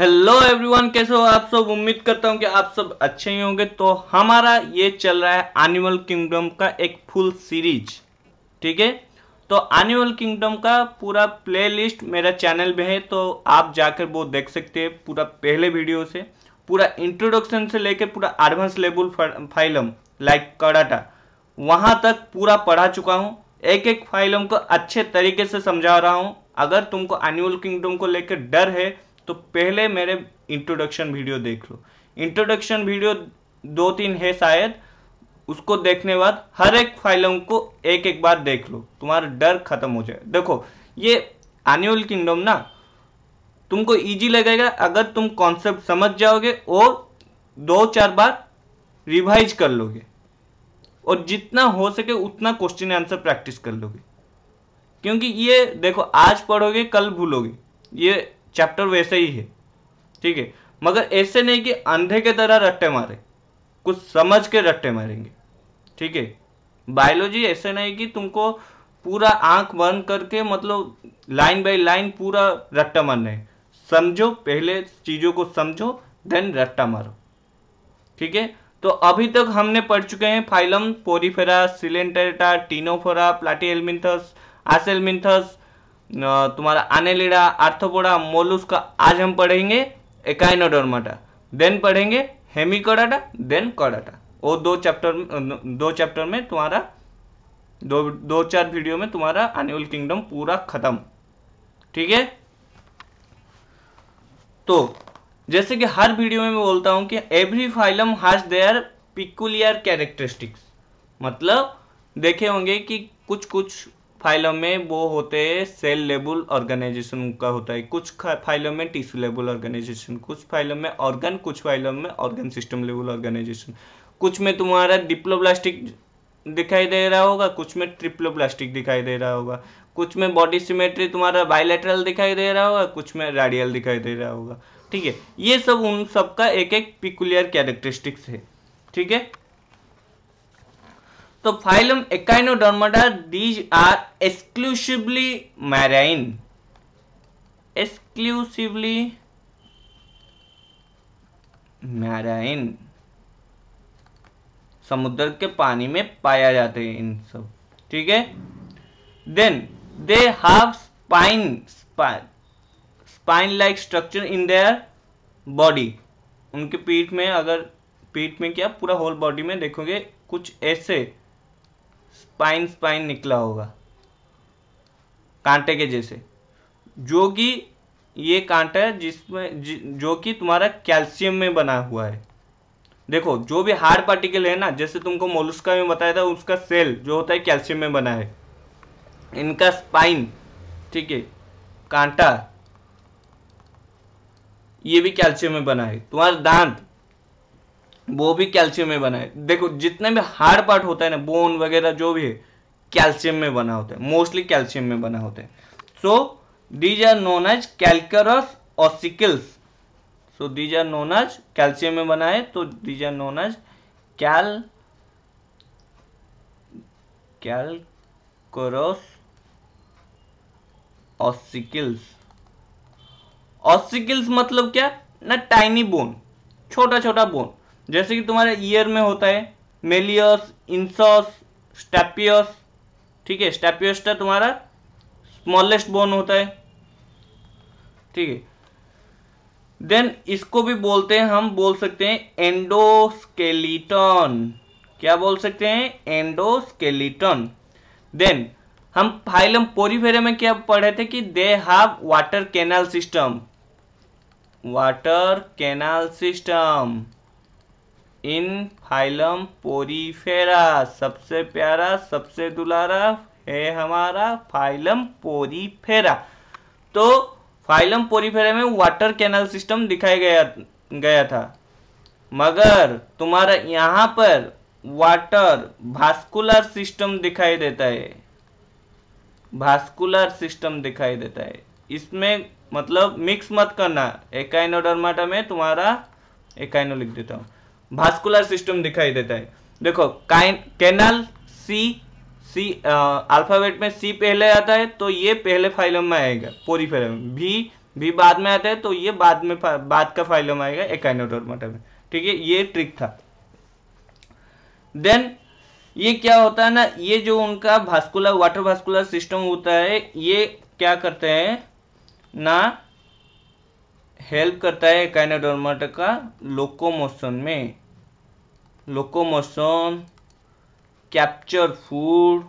hello everyone कैसे हो आप सब उम्मीद करता हूँ कि आप सब अच्छे ही होंगे तो हमारा ये चल रहा है एनिमल किंगडम का एक फुल सीरीज ठीक है तो एनिमल किंगडम का पूरा प्लेलिस्ट मेरा चैनल में है तो आप जाकर वो देख सकते हैं पूरा पहले वीडियो से पूरा इंट्रोडक्शन से लेकर पूरा एडवांस लेवल फाइलम लाइक कड़ाटा वहाँ तक पूरा पढ़ा चुका हूँ एक एक फाइलम को अच्छे तरीके से समझा रहा हूँ अगर तुमको एनिमल किंगडम को लेकर डर है तो पहले मेरे इंट्रोडक्शन वीडियो देख लो इंट्रोडक्शन वीडियो दो तीन है शायद उसको देखने बाद हर एक फाइलम को एक एक बार देख लो तुम्हारा डर खत्म हो जाए देखो ये एनुअल किंगडम ना तुमको इजी लगेगा अगर तुम कॉन्सेप्ट समझ जाओगे और दो चार बार रिवाइज कर लोगे और जितना हो सके उतना क्वेश्चन आंसर प्रैक्टिस कर लोगे क्योंकि ये देखो आज पढ़ोगे कल भूलोगे ये चैप्टर वैसे ही है ठीक है मगर ऐसे नहीं कि अंधे के तरह रट्टे मारे कुछ समझ के रट्टे मारेंगे ठीक है बायोलॉजी ऐसे नहीं कि तुमको पूरा आंख बंद करके मतलब लाइन बाय लाइन पूरा रट्टा मारना है समझो पहले चीज़ों को समझो देन रट्टा मारो ठीक है तो अभी तक हमने पढ़ चुके हैं phylum Porifera Coelenterata Ctenophora Platyhelminthes Aschelminthes तुम्हारा आनेलिडा आर्थोपोडा मोलूस का आज हम पढ़ेंगे एकाइनोडर्माटा देन पढ़ेंगे हेमिकोडाटा देन कोडाटा वो दो चैप्टर दो चैप्टर में तुम्हारा दो दो चार वीडियो में तुम्हारा एनिमल किंगडम पूरा खत्म ठीक है तो जैसे कि हर वीडियो में मैं बोलता हूं कि every phylum has their peculiar characteristics मतलब देखे होंगे कि कुछ कुछ फाइलों में वो होते हैं सेल लेबल ऑर्गेनाइजेशन का होता है कुछ फाइलों में टिश्यू लेबल ऑर्गेनाइजेशन कुछ फाइलों में ऑर्गन कुछ फाइलों में ऑर्गन सिस्टम लेवल ऑर्गेनाइजेशन कुछ में तुम्हारा डिप्लोब्लास्टिक दिखाई दे रहा होगा कुछ में ट्रिप्लोब्लास्टिक दिखाई दे रहा होगा कुछ में बॉडी सिमेट्री तुम्हारा बायोलेटरल दिखाई दे रहा होगा कुछ में रेडियल दिखाई दे रहा होगा ठीक है ये सब उन सबका एक एक पिकुलियर कैरेक्टरिस्टिक्स है ठीक है तो phylum Echinodermata these are exclusively marine exclusively marine समुद्र के पानी में पाया जाते हैं इन सब ठीक है then they have spine spine like structure in their body उनके पीठ में अगर पीठ में क्या पूरा होल बॉडी में देखोगे कुछ ऐसे स्पाइन स्पाइन निकला होगा कांटे के जैसे जो कि ये कांटा है जिसमें जि, जो कि तुम्हारा कैल्शियम में बना हुआ है देखो जो भी हार्ड पार्टिकल है ना जैसे तुमको मोलुस्का में बताया था उसका सेल जो होता है कैल्शियम में बना है इनका स्पाइन ठीक है कांटा ये भी कैल्शियम में बना है तुम्हारा दांत वो भी कैल्शियम में बना है देखो जितने भी हार्ड पार्ट होता है ना बोन वगैरह जो भी है कैल्शियम में बना होता है मोस्टली कैल्शियम में बना होता है so these are known as calcareous और ossicles so these are known as calcium में बना है तो these are known as cal calcareous ossicles ossicles मतलब क्या ना टाइनी बोन छोटा छोटा बोन जैसे कि तुम्हारे ईयर में होता है मेलियस इंसॉस स्टैपियस ठीक है स्टैपियोस्टा तुम्हारा स्मॉलेस्ट बोन होता है ठीक है देन इसको भी बोलते हैं हम बोल सकते हैं एंडोस्केलिटन क्या बोल सकते हैं एंडोस्केलिटन देन हम फाइलम पोरीफेरा में क्या पढ़े थे कि they have water canal system water canal system in phylum Porifera सबसे प्यारा सबसे दुलारा है हमारा फाइलम पोरीफेरा तो फाइलम पोरीफेरा में वाटर कैनल सिस्टम दिखाया गया गया था मगर तुम्हारा यहाँ पर वाटर भास्कुलर सिस्टम दिखाई देता है भास्कुलर सिस्टम दिखाई देता है इसमें मतलब मिक्स मत करना एकाइनोडर्माटा में तुम्हारा एकाइनो लिख देता हूँ भास्कुलर सिस्टम दिखाई देता है देखो काइन कैनाल सी सी अल्फाबेट में सी पहले आता है तो ये पहले फाइलम में आएगा पोरी फाइलम भी भी बाद में आता है तो ये बाद में बाद का फाइलम आएगा एकाइनोडोरमाटा में ठीक है ये ट्रिक था देन ये क्या होता है ना ये जो उनका भास्कुलर वाटर भास्कुलर सिस्टम होता है ये क्या करते हैं ना हेल्प करता है काइनाडोर्माटा का लोकोमोशन में locomotion capture food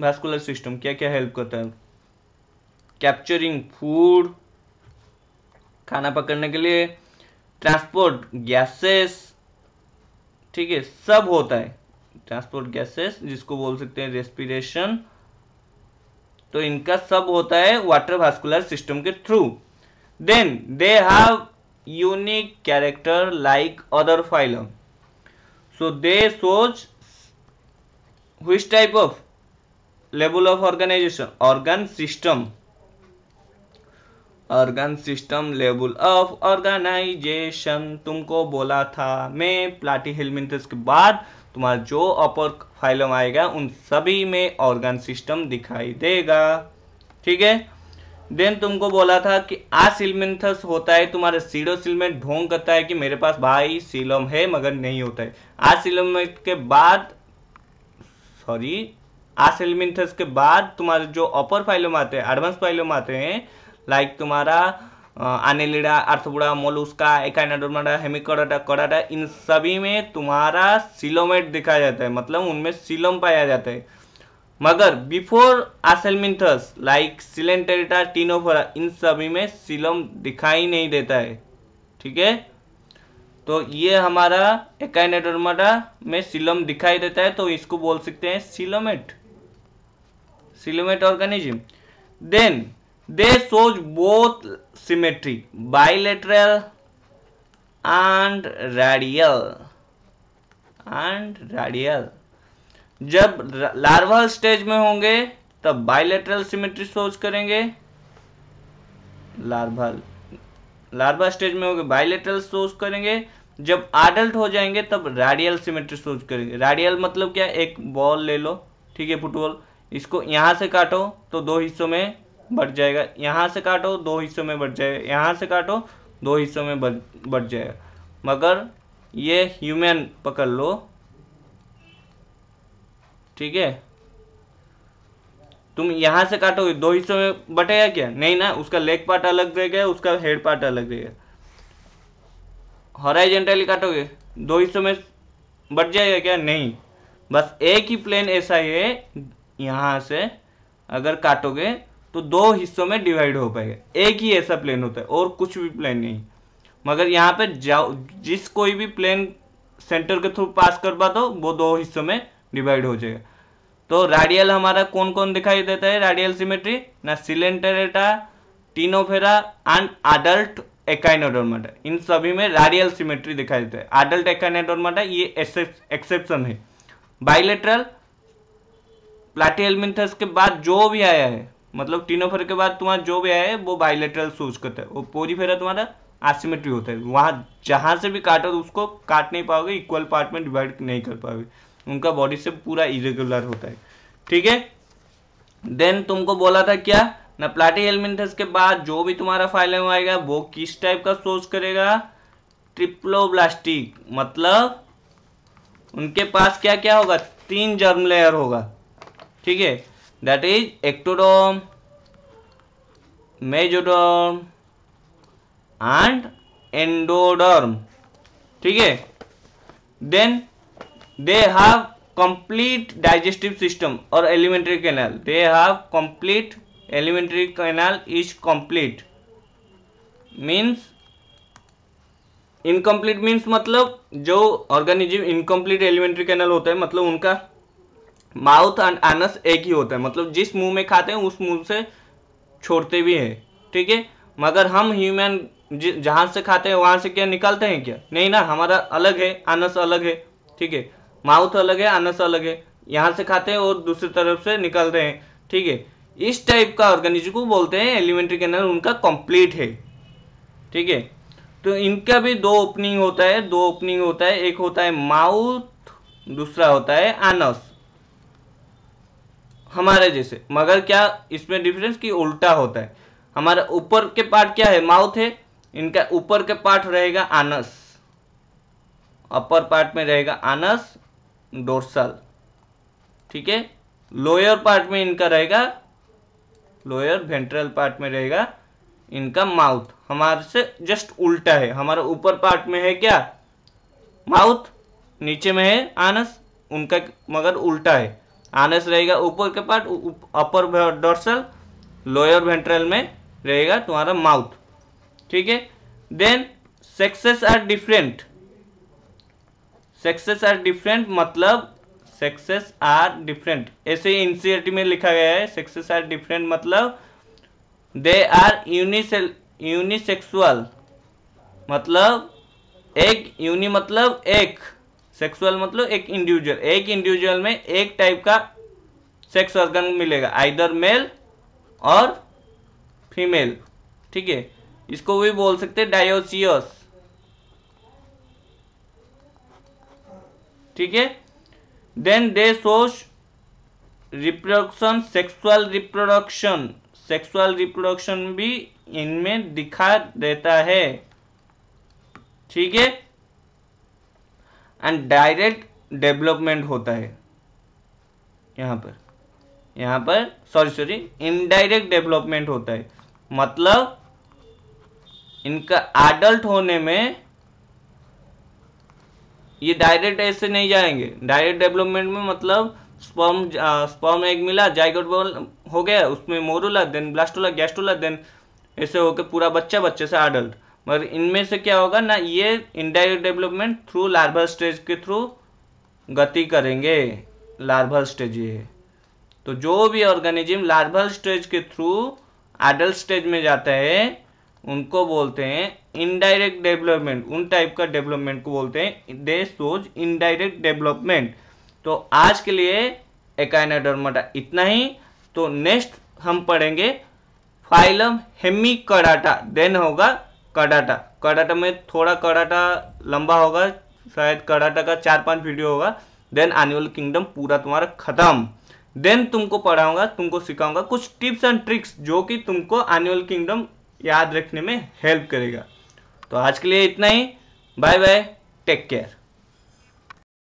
vascular system क्या क्या हेल्प करता है कैप्चरिंग फूड खाना पकड़ने के लिए ट्रांसपोर्ट गैसेस ठीक है सब होता है ट्रांसपोर्ट गैसेस जिसको बोल सकते हैं रेस्पिरेशन तो इनका सब होता है वाटर वास्कुलर सिस्टम के through then they have unique character like other phylum so they shows which type of level of organization organ system organ system level of organization तुमको बोला था मैं प्लाटी हिल मिनट्स के बाद तुम्हारा जो अपर फाइलम आएगा उन सभी में ऑर्गन सिस्टम दिखाई देगा ठीक है देन तुमको बोला था कि आ आसिलमिनथस होता है तुम्हारा सीडो में ढोंग करता है कि मेरे पास भाई सिलोम है मगर नहीं होता है आसिलम के बाद सॉरी आसिलमिनथस के बाद तुम्हारे जो अपर फाइलोम आते हैं एडवांस फाइलोम आते हैं लाइक तुम्हारा आनेलिडा अर्थबुड़ा मोलुस्का एकाइनाडोमाडा हेमिकोडाटा कोडाटा इन सभी में तुम्हारा सिलोमेट दिखाया जाता है मतलब उनमें सिलोम पाया जाता है मगर before Aschelminthes like Coelenterata Ctenophora इन सभी में सिलम दिखाई नहीं देता है ठीक है तो ये हमारा एकाइनेडोर्माटा में सिलम दिखाई देता है तो इसको बोल सकते हैं coelomate coelomate organism then they shows both symmetry bilateral and radial and radial जब लार्वल स्टेज में होंगे तब बाइलेटरल सिमेट्री सोच करेंगे लार्वल लार्वा स्टेज में होंगे बाइलेटरल सोच करेंगे जब एडल्ट हो जाएंगे तब रेडियल सिमेट्री सोच करेंगे रेडियल मतलब क्या एक बॉल ले लो ठीक है फुटबॉल इसको यहाँ से काटो तो दो हिस्सों में बढ़ जाएगा यहाँ से काटो दो हिस्सों में बढ़ जाएगा यहाँ से काटो दो हिस्सों में बढ़ जाएगा मगर ये ह्यूमन पकड़ लो ठीक है तुम यहां से काटोगे दो हिस्सों में बटेगा क्या नहीं ना उसका लेग पार्ट अलग रहेगा उसका हेड पार्ट अलग रहेगा हॉराइजेंटली काटोगे दो हिस्सों में बट जाएगा क्या नहीं बस एक ही प्लेन ऐसा ही है यहाँ से अगर काटोगे तो दो हिस्सों में डिवाइड हो पाएगा एक ही ऐसा प्लेन होता है और कुछ भी प्लेन नहीं मगर यहाँ पर जाओ जिस कोई भी प्लेन सेंटर के थ्रू पास कर पा दो वो दो हिस्सों में डिवाइड हो जाएगा तो रेडियल हमारा कौन कौन दिखाई देता है रेडियल सिमेट्री ना सिलेंटरेटा टीनोफेरा एंड अडल्ट एकाइनोडोरमाटा इन सभी में रेडियल सिमेट्री दिखाई देता है अडल्ट एकाइनोडोरमाटा ये एक्सेप्शन है बाइलेटरल प्लाटीएलमिंथस के बाद जो भी आया है मतलब टीनोफेर के बाद तुम्हारा जो भी आया है वो बाइलेटरल सोच करता है वो पोरीफेरा तुम्हारा आसिमेट्री होता है वहाँ जहाँ से भी काटो उसको काट नहीं पाओगे इक्वल पार्ट में डिवाइड नहीं कर पाओगे उनका बॉडी से पूरा इरेगुलर होता है ठीक है देन तुमको बोला था क्या प्लाटी एलिमेंटस के बाद जो भी तुम्हारा फाइलम आएगा वो किस टाइप का सोर्स करेगा ट्रिप्लोब्लास्टिक मतलब उनके पास क्या क्या होगा तीन जर्म लेयर होगा ठीक है that is ectoderm mesoderm and endoderm ठीक है then they have complete digestive system और alimentary canal they have complete alimentary canal is complete means incomplete means मतलब जो ऑर्गेनिज्म इनकम्प्लीट एलिमेंट्री कैनल होता है मतलब उनका माउथ एंड आनस एक ही होता है मतलब जिस मुंह में खाते हैं उस मुंह से छोड़ते भी हैं ठीक है मगर हम ह्यूमन जहाँ से खाते हैं वहाँ से क्या निकालते हैं क्या नहीं ना हमारा अलग है आनस अलग है ठीक है माउथ अलग है अनस अलग है यहाँ से खाते हैं और दूसरी तरफ से निकलते हैं ठीक है इस टाइप का ऑर्गेनिज्म को बोलते हैं एलिमेंट्री कैनल उनका कंप्लीट है ठीक है तो इनका भी दो ओपनिंग होता है दो ओपनिंग होता है एक होता है माउथ दूसरा होता है आनस हमारे जैसे मगर क्या इसमें डिफरेंस कि उल्टा होता है हमारा ऊपर के पार्ट क्या है माउथ है इनका ऊपर के पार्ट रहेगा आनस अपर पार्ट में रहेगा आनस डोर्सल ठीक है लोअर पार्ट में इनका रहेगा लोअर वेंट्रल पार्ट में रहेगा इनका माउथ हमारे से जस्ट उल्टा है हमारा ऊपर पार्ट में है क्या माउथ नीचे में है आनस उनका मगर उल्टा है आनस रहेगा ऊपर के part upper dorsal lower ventral में रहेगा तुम्हारा माउथ ठीक है then sexes are different sexes are different मतलब सेक्सेस आर डिफरेंट ऐसे एनसीईआरटी में लिखा गया है सेक्सेस आर डिफरेंट मतलब दे आर यूनिसेल यूनिसेक्सुअल मतलब एक यूनि मतलब एक सेक्सुअल मतलब एक इंडिविजुअल एक इंडिविजुअल में एक टाइप का सेक्स ऑर्गन मिलेगा आइदर मेल और फीमेल ठीक है इसको भी बोल सकते हैं डायोसियस ठीक है then they shows reproduction sexual reproduction sexual reproduction भी इनमें दिखा देता है ठीक है एंड डायरेक्ट डेवलपमेंट होता है यहां पर यहां पर सॉरी सॉरी इनडायरेक्ट डेवलपमेंट होता है मतलब इनका एडल्ट होने में ये डायरेक्ट ऐसे नहीं जाएंगे डायरेक्ट डेवलपमेंट में मतलब स्पर्म स्पर्म एग मिला जाइगोट बॉल हो गया उसमें morula then blastula gastrula then ऐसे होकर पूरा बच्चा बच्चे से अडल्ट मगर इनमें से क्या होगा ना ये indirect development through larval stage के थ्रू गति करेंगे लार्वल स्टेज ये तो जो भी ऑर्गेनिज्म लार्वल स्टेज के थ्रू एडल्ट स्टेज में जाता है उनको बोलते हैं इनडायरेक्ट डेवलपमेंट उन टाइप का डेवलपमेंट को बोलते हैं देश सोच इनडायरेक्ट डेवलपमेंट तो आज के लिए एकाइनाडर्माटा इतना ही तो नेक्स्ट हम पढ़ेंगे फाइलम हेमी कडाटा देन होगा कडाटा कडाटा में थोड़ा कडाटा लंबा होगा शायद कडाटा का चार पांच वीडियो होगा देन एनुअल किंगडम पूरा तुम्हारा खत्म देन तुमको पढ़ाऊंगा तुमको सिखाऊंगा कुछ टिप्स एंड ट्रिक्स जो कि तुमको एनुअल किंगडम याद रखने में हेल्प करेगा तो आज के लिए इतना ही बाय बाय टेक केयर